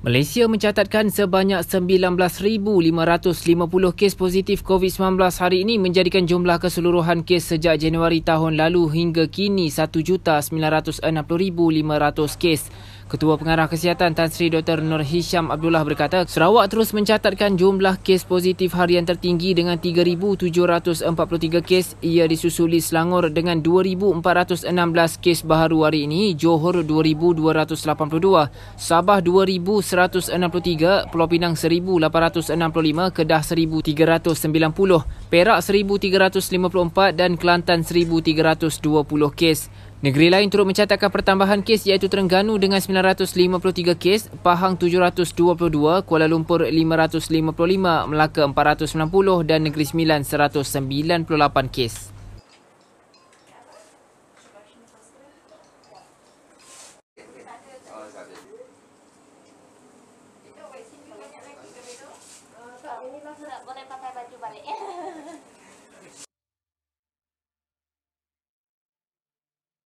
Malaysia mencatatkan sebanyak 19,550 kes positif COVID-19 hari ini menjadikan jumlah keseluruhan kes sejak Januari tahun lalu hingga kini 1,960,500 kes. Ketua Pengarah Kesihatan Tan Sri Dr. Nur Hisham Abdullah berkata, Sarawak terus mencatatkan jumlah kes positif harian tertinggi dengan 3,743 kes. Ia disusuli Selangor dengan 2,416 kes baharu hari ini, Johor 2,282, Sabah 2,163, Pulau Pinang 1,865, Kedah 1,390. Perak 1,354 dan Kelantan 1,320 kes. Negeri lain turut mencatatkan pertambahan kes iaitu Terengganu dengan 953 kes, Pahang 722, Kuala Lumpur 555, Melaka 490 dan Negeri Sembilan 198 kes. nggak boleh pakai baju balik ya.